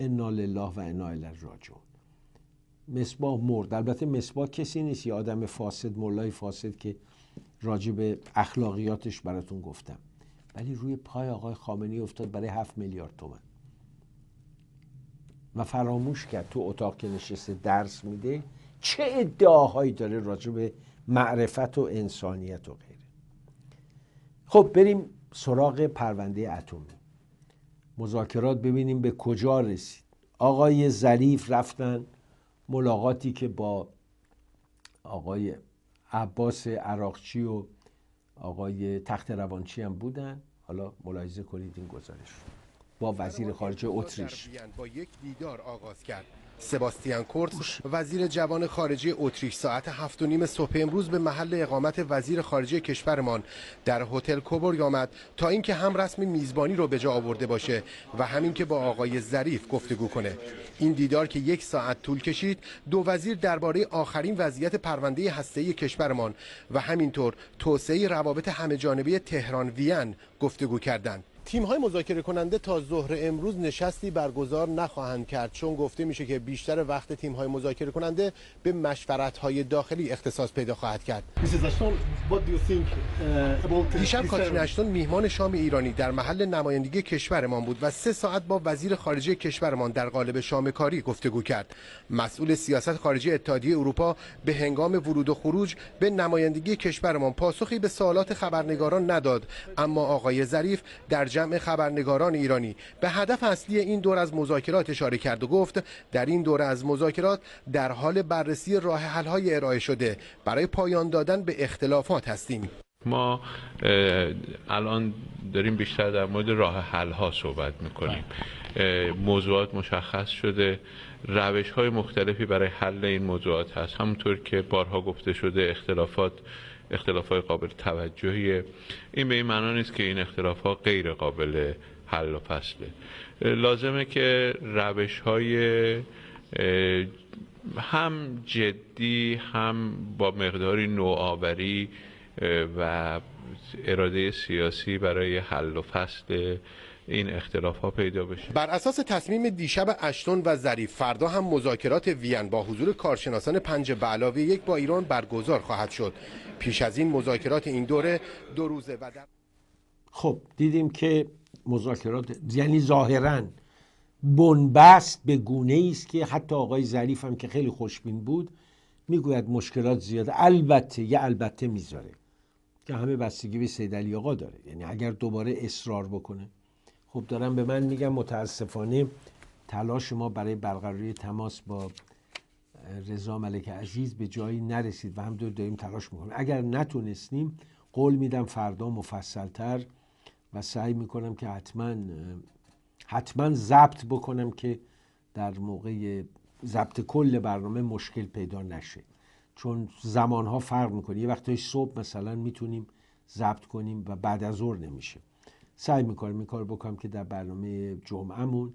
انا لله و انا الی راجعون مصباح مرد البته مصباح کسی نیست یه آدم فاسد مولای فاسد که راجب اخلاقیاتش براتون گفتم ولی روی پای آقای خامنه ای افتاد برای هفت میلیارد تومن و فراموش کرد تو اتاق که نشسته درس میده چه ادعاهایی داره راجع به معرفت و انسانیت و غیره خب بریم سراغ پرونده اتمی مذاکرات ببینیم به کجا رسید آقای ظریف رفتن ملاقاتی که با آقای عباس عراقچی و آقای تخت روانچی هم بودن حالا ملاحظه کنید این گزارش رو با وزیر خارجه اتریش با یک دیدار آغاز کرد سباستیان کورت وزیر جوان خارجه اتریش ساعت 7 و نیم صبح امروز به محل اقامت وزیر خارجه کشورمان در هتل کوبرگ آمد تا اینکه هم رسم میزبانی رو به جا آورده باشه و همین که با آقای ظریف گفتگو کنه این دیدار که یک ساعت طول کشید دو وزیر درباره آخرین وضعیت پرونده هسته‌ای کشورمان و همینطور توسعه روابط همهجانبه تهران وین گفتگو کردند تیم‌های مذاکره کننده تا ظهر امروز نشستی برگزار نخواهند کرد چون گفته میشه که بیشتر وقت تیم‌های مذاکره کننده به های داخلی اختصاص پیدا خواهد کرد. Uh, دیشب کاترین میهمان شام ایرانی در محل نمایندگی کشورمان بود و سه ساعت با وزیر خارجه کشورمان در قالب شام کاری گفتگو کرد. مسئول سیاست خارجی اتحادیه اروپا به هنگام ورود و خروج به نمایندگی کشورمان پاسخی به سوالات خبرنگاران نداد اما آقای ظریف در جمع خبرنگاران ایرانی به هدف اصلی این دور از مذاکرات اشاره کرد و گفت در این دور از مذاکرات در حال بررسی راه های ارائه شده برای پایان دادن به اختلافات هستیم ما الان داریم بیشتر در مورد راه حل ها صحبت میکنیم موضوعات مشخص شده روش های مختلفی برای حل این موضوعات هست همونطور که بارها گفته شده اختلافات اختلاف های قابل توجهیه این به این معنا نیست که این اختلاف ها غیر قابل حل و فصله لازمه که روش های هم جدی هم با مقداری نوآوری و اراده سیاسی برای حل و فصل این اختلاف ها پیدا بشه بر اساس تصمیم دیشب اشتون و ظریف فردا هم مذاکرات وین با حضور کارشناسان پنج به علاوه یک با ایران برگزار خواهد شد پیش از این مذاکرات این دوره دو روزه و در... خب دیدیم که مذاکرات یعنی ظاهرا بنبست به گونه است که حتی آقای ظریف هم که خیلی خوشبین بود میگوید مشکلات زیاده البته یه البته میذاره که همه بستگی به سید علی آقا داره یعنی اگر دوباره اصرار بکنه خب دارم به من میگم متاسفانه تلاش ما برای برقراری تماس با رضا ملک عزیز به جایی نرسید و هم دو داریم تلاش میکنیم اگر نتونستیم قول میدم فردا مفصلتر و سعی میکنم که حتما حتما ضبط بکنم که در موقع ضبط کل برنامه مشکل پیدا نشه چون زمانها فرق میکنه یه وقتای صبح مثلا میتونیم ضبط کنیم و بعد از ظهر نمیشه سعی میکنم این کار بکنم که در برنامه مون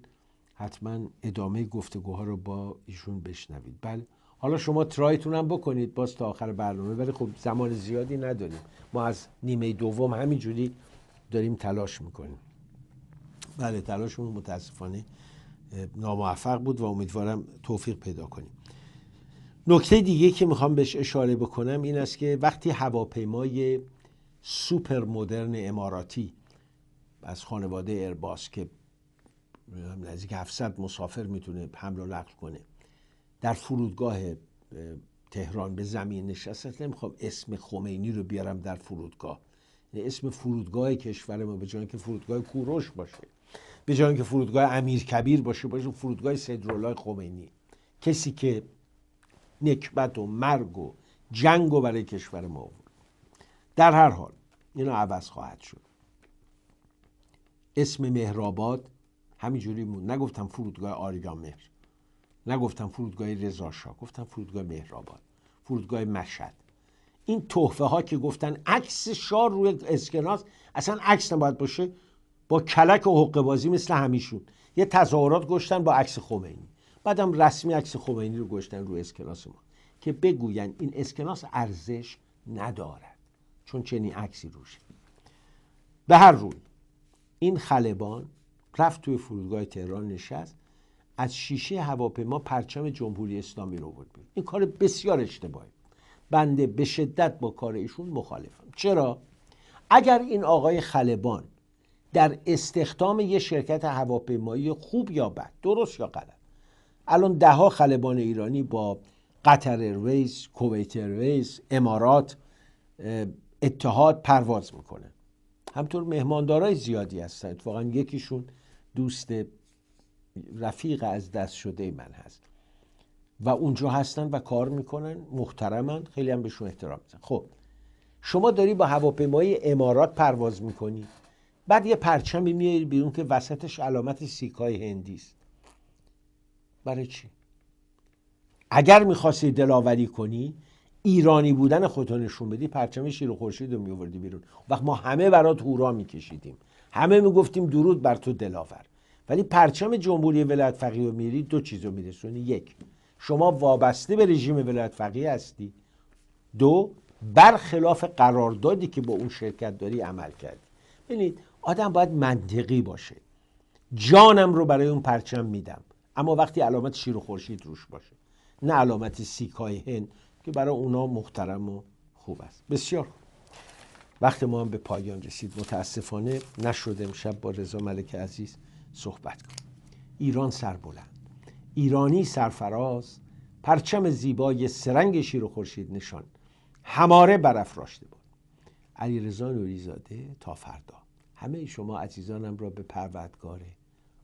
حتما ادامه گفتگوها رو با ایشون بشنوید بله حالا شما ترایتون هم بکنید باز تا آخر برنامه ولی خب زمان زیادی نداریم ما از نیمه دوم همینجوری داریم تلاش میکنیم بله تلاشمون متاسفانه ناموفق بود و امیدوارم توفیق پیدا کنیم نکته دیگه که میخوام بهش اشاره بکنم این است که وقتی هواپیمای سوپر مدرن اماراتی از خانواده ارباس که نزدیک 700 مسافر میتونه حمل و نقل کنه در فرودگاه تهران به زمین نشست نمیخوام اسم خمینی رو بیارم در فرودگاه یعنی اسم فرودگاه کشور ما به جای که فرودگاه کوروش باشه به جای که فرودگاه امیرکبیر باشه باشه فرودگاه سیدرولای خمینی کسی که نکبت و مرگ و جنگ و برای کشور ما بود در هر حال اینا عوض خواهد شد اسم مهرآباد همینجوری بود نگفتم فرودگاه آریا مهر نگفتم فرودگاه رضا گفتم فرودگاه مهرآباد فرودگاه مشهد این تحفه ها که گفتن عکس شار روی اسکناس اصلا عکس نباید باشه با کلک و حقه بازی مثل همیشون یه تظاهرات گشتن با عکس خمینی بعدم رسمی عکس خمینی رو گشتن روی اسکناس ما که بگوین این اسکناس ارزش ندارد چون چنین عکسی روشه به هر روی این خلبان رفت توی فرودگاه تهران نشست از شیشه هواپیما پرچم جمهوری اسلامی رو برد این کار بسیار اشتباهی بنده به شدت با کار ایشون مخالفم چرا اگر این آقای خلبان در استخدام یه شرکت هواپیمایی خوب یا بد درست یا غلط الان دهها خلبان ایرانی با قطر ایرویز کویت ایرویز امارات اتحاد پرواز میکنه همطور مهماندارای زیادی هستن اتفاقا یکیشون دوست رفیق از دست شده من هست و اونجا هستن و کار میکنن محترمن خیلی هم بهشون احترام میزن خب شما داری با هواپیمای امارات پرواز میکنی بعد یه پرچمی میاری بیرون که وسطش علامت سیکای هندی است برای چی اگر میخواستی دلاوری کنی ایرانی بودن خودتو نشون بدی پرچم شیر و خورشید رو میوردی بیرون وقت ما همه برات هورا میکشیدیم همه میگفتیم درود بر تو دلاور ولی پرچم جمهوری ولایت فقیه رو میری دو چیز رو میرسونی. یعنی یک شما وابسته به رژیم ولایت فقیه هستی دو برخلاف قراردادی که با اون شرکت داری عمل کردی ببینید آدم باید منطقی باشه جانم رو برای اون پرچم میدم اما وقتی علامت شیر و خورشید روش باشه نه علامت سیکای هند که برای اونا محترم و خوب است بسیار خوب وقت ما هم به پایان رسید متاسفانه نشد امشب با رضا ملک عزیز صحبت کنیم ایران سربلند ایرانی سرفراز پرچم زیبای سرنگ شیر و خورشید نشان هماره برافراشته بود علیرضا نوریزاده تا فردا همه شما عزیزانم را به پروردگار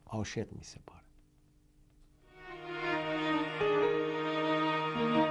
عاشق می سپارم